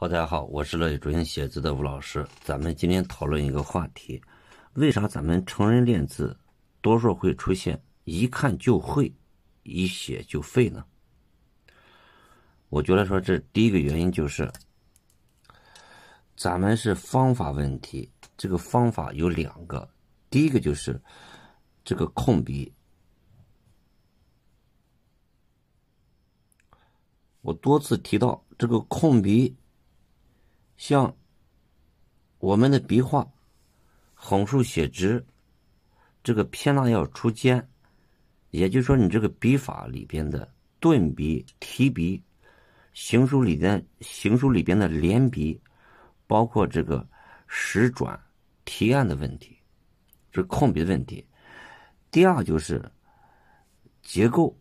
好，大家好，我是乐于专心写字的吴老师。咱们今天讨论一个话题，为啥咱们成人练字，多数会出现一看就会，一写就废呢？我觉得说这第一个原因就是，咱们是方法问题。这个方法有两个，第一个就是这个控笔。我多次提到这个控笔。像我们的笔画，横竖写直，这个偏捺要出尖，也就是说你这个笔法里边的顿笔、提笔，行书里边行书里边的连笔，包括这个实转提按的问题，这控笔的问题。第二就是结构，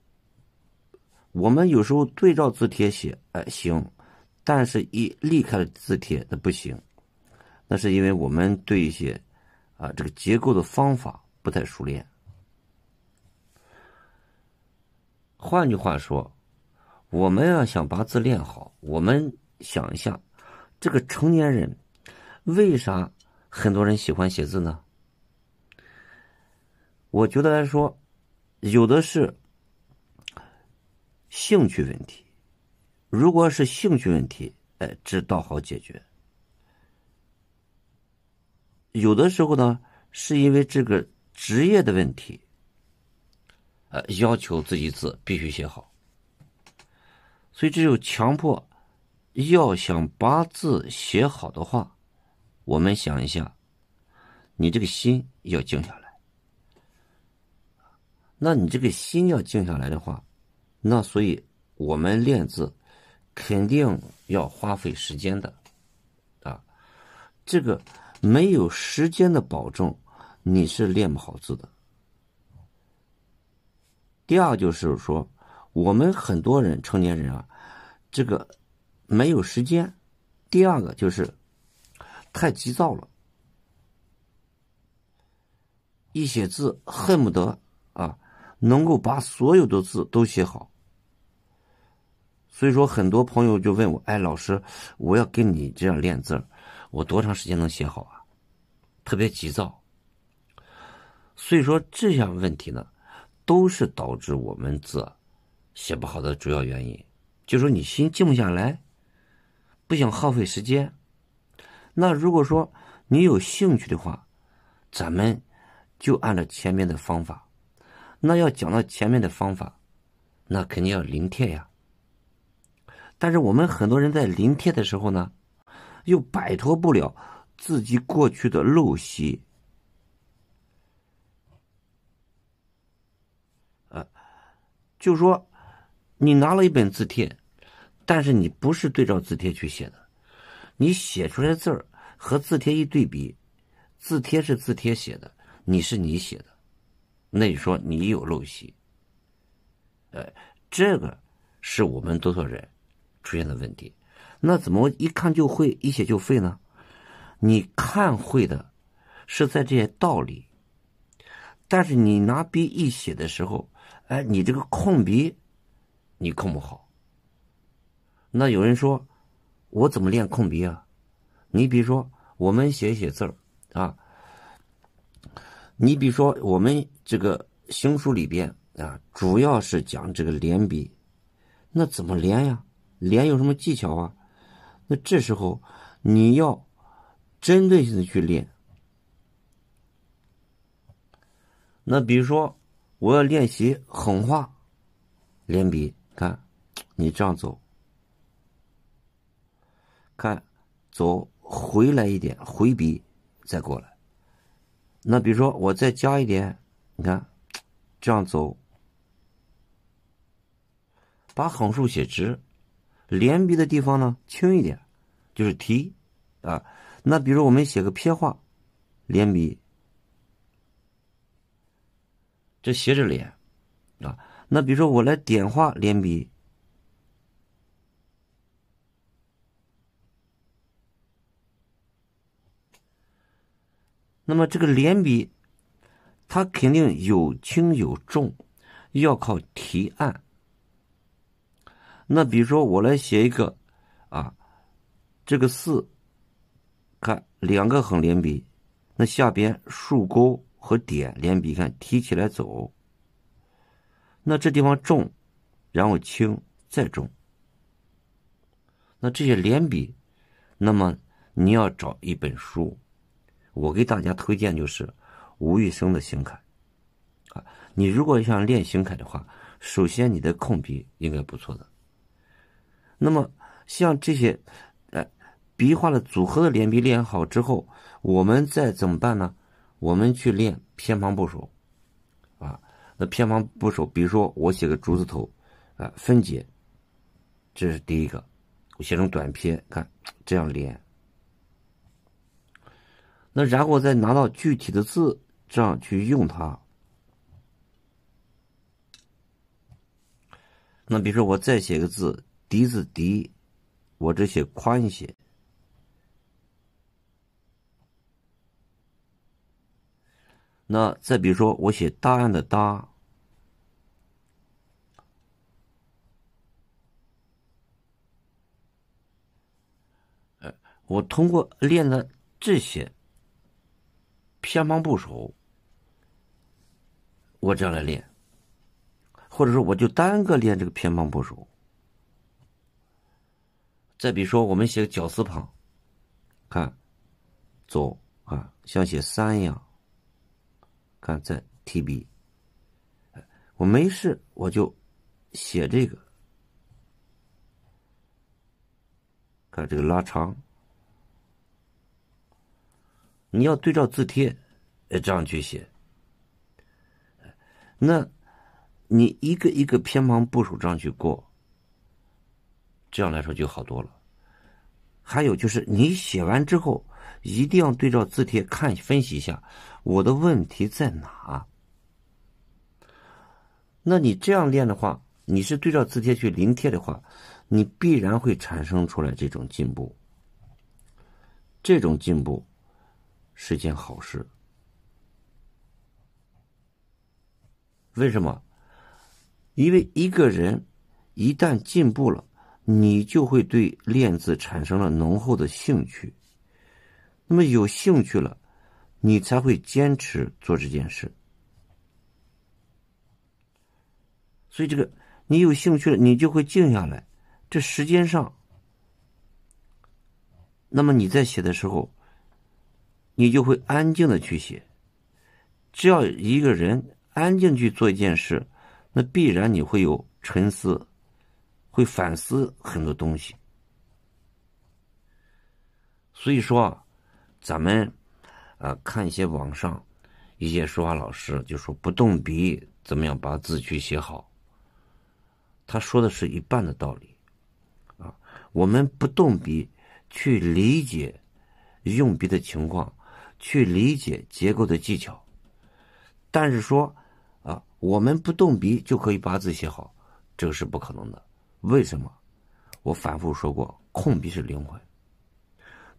我们有时候对照字帖写，哎，行。但是，一离开了字帖那不行，那是因为我们对一些啊这个结构的方法不太熟练。换句话说，我们要想把字练好，我们想一下，这个成年人为啥很多人喜欢写字呢？我觉得来说，有的是兴趣问题。如果是兴趣问题，哎，这倒好解决。有的时候呢，是因为这个职业的问题，呃，要求自己字必须写好，所以只有强迫。要想把字写好的话，我们想一下，你这个心要静下来。那你这个心要静下来的话，那所以我们练字。肯定要花费时间的，啊，这个没有时间的保证，你是练不好字的。第二就是说，我们很多人成年人啊，这个没有时间，第二个就是太急躁了，一写字恨不得啊能够把所有的字都写好。所以说，很多朋友就问我：“哎，老师，我要跟你这样练字儿，我多长时间能写好啊？”特别急躁。所以说，这些问题呢，都是导致我们字写不好的主要原因。就说你心静不下来，不想耗费时间。那如果说你有兴趣的话，咱们就按照前面的方法。那要讲到前面的方法，那肯定要临帖呀。但是我们很多人在临帖的时候呢，又摆脱不了自己过去的陋习。就说，你拿了一本字帖，但是你不是对照字帖去写的，你写出来的字儿和字帖一对比，字帖是字帖写的，你是你写的，那你说你有陋习。呃，这个是我们多少人。出现的问题，那怎么一看就会，一写就废呢？你看会的是在这些道理，但是你拿笔一写的时候，哎，你这个控笔你控不好。那有人说，我怎么练控笔啊？你比如说我们写一写字儿啊，你比如说我们这个行书里边啊，主要是讲这个连笔，那怎么连呀？连有什么技巧啊？那这时候你要针对性的去练。那比如说，我要练习横画，连笔，看，你这样走，看，走回来一点，回笔再过来。那比如说，我再加一点，你看，这样走，把横竖写直。连笔的地方呢，轻一点，就是提啊。那比如我们写个撇画，连笔，这斜着连啊。那比如说我来点画连笔，那么这个连笔，它肯定有轻有重，要靠提按。那比如说，我来写一个啊，这个四，看两个横连笔，那下边竖钩和点连笔，看提起来走。那这地方重，然后轻再重。那这些连笔，那么你要找一本书，我给大家推荐就是吴玉生的行楷啊。你如果想练行楷的话，首先你的控笔应该不错的。那么像这些，哎，笔画的组合的连笔练好之后，我们再怎么办呢？我们去练偏旁部首，啊，那偏旁部首，比如说我写个竹字头，啊，分解，这是第一个，我写成短撇，看这样连。那然后再拿到具体的字这样去用它。那比如说我再写个字。“笛”字“笛”，我这些宽一些；那再比如说，我写“大”案的“答”，我通过练了这些偏旁部首，我这样来练；或者说，我就单个练这个偏旁部首。再比如说，我们写个绞丝旁，看，走啊，像写三一样，看，再提笔。我没事，我就写这个，看这个拉长。你要对照字帖，这样去写。那，你一个一个偏旁部首这样去过。这样来说就好多了。还有就是，你写完之后一定要对照字帖看分析一下我的问题在哪。那你这样练的话，你是对照字帖去临帖的话，你必然会产生出来这种进步。这种进步是件好事。为什么？因为一个人一旦进步了。你就会对练字产生了浓厚的兴趣，那么有兴趣了，你才会坚持做这件事。所以，这个你有兴趣了，你就会静下来。这时间上，那么你在写的时候，你就会安静的去写。只要一个人安静去做一件事，那必然你会有沉思。会反思很多东西，所以说啊，咱们呃看一些网上一些书法老师就说不动笔怎么样把字去写好，他说的是一半的道理啊。我们不动笔去理解用笔的情况，去理解结构的技巧，但是说啊，我们不动笔就可以把字写好，这个是不可能的。为什么？我反复说过，控笔是灵魂。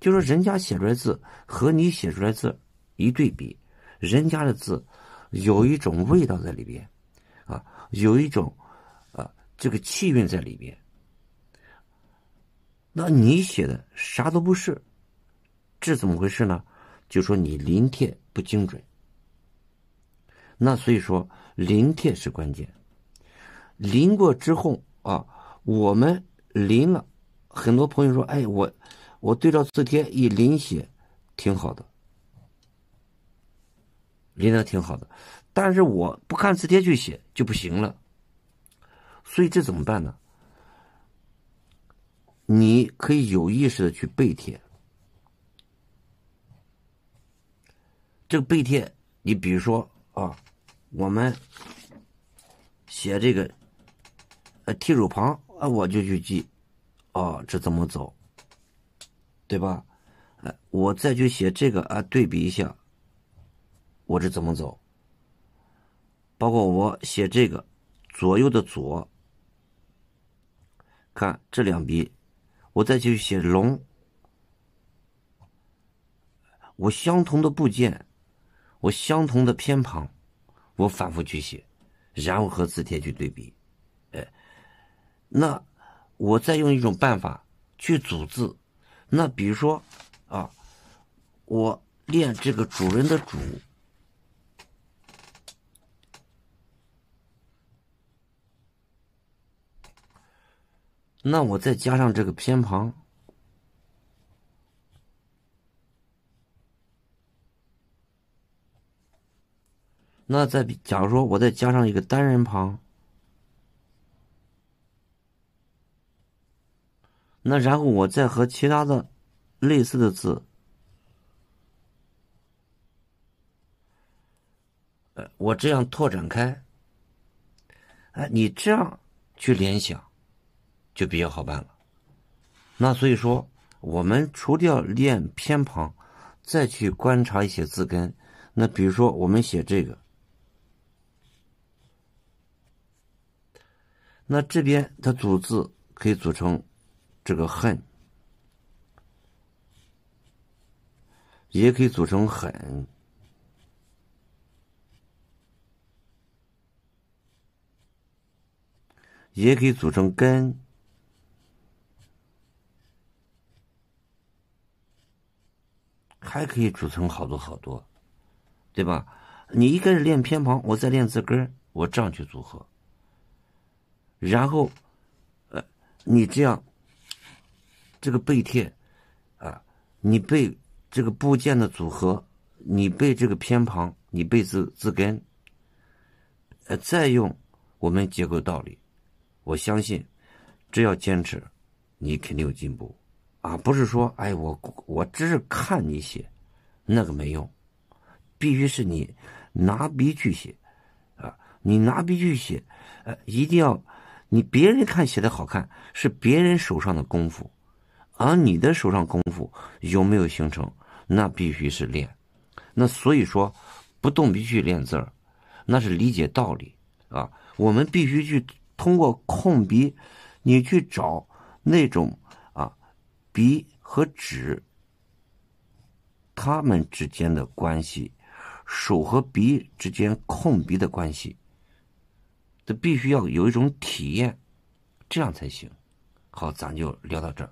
就说人家写出来字和你写出来字一对比，人家的字有一种味道在里边，啊，有一种啊这个气韵在里边。那你写的啥都不是，这怎么回事呢？就说你临帖不精准。那所以说，临帖是关键。临过之后啊。我们临了，很多朋友说：“哎，我我对照字帖一临写，挺好的，临的挺好的。但是我不看字帖去写就不行了。所以这怎么办呢？你可以有意识的去背贴。这个背贴，你比如说啊，我们写这个呃提手旁。”啊，我就去记，哦，这怎么走？对吧？哎，我再去写这个啊，对比一下，我这怎么走？包括我写这个左右的左，看这两笔，我再去写龙，我相同的部件，我相同的偏旁，我反复去写，然后和字帖去对比。那我再用一种办法去组字，那比如说啊，我练这个主人的主，那我再加上这个偏旁，那再比，假如说我再加上一个单人旁。那然后我再和其他的类似的字，我这样拓展开，哎，你这样去联想，就比较好办了。那所以说，我们除掉练偏旁，再去观察一些字根。那比如说，我们写这个，那这边它组字可以组成。这个“恨”也可以组成“狠”，也可以组成“根”，还可以组成好多好多，对吧？你一开始练偏旁，我再练字根，我这样去组合，然后，呃，你这样。这个背帖，啊，你背这个部件的组合，你背这个偏旁，你背字字根，呃，再用我们结构道理，我相信只要坚持，你肯定有进步。啊，不是说哎我我只是看你写，那个没用，必须是你拿笔去写，啊，你拿笔去写，呃，一定要你别人看写的好看是别人手上的功夫。而你的手上功夫有没有形成？那必须是练。那所以说，不动笔去练字儿，那是理解道理啊。我们必须去通过控笔，你去找那种啊，笔和纸他们之间的关系，手和笔之间控笔的关系，这必须要有一种体验，这样才行。好，咱就聊到这儿。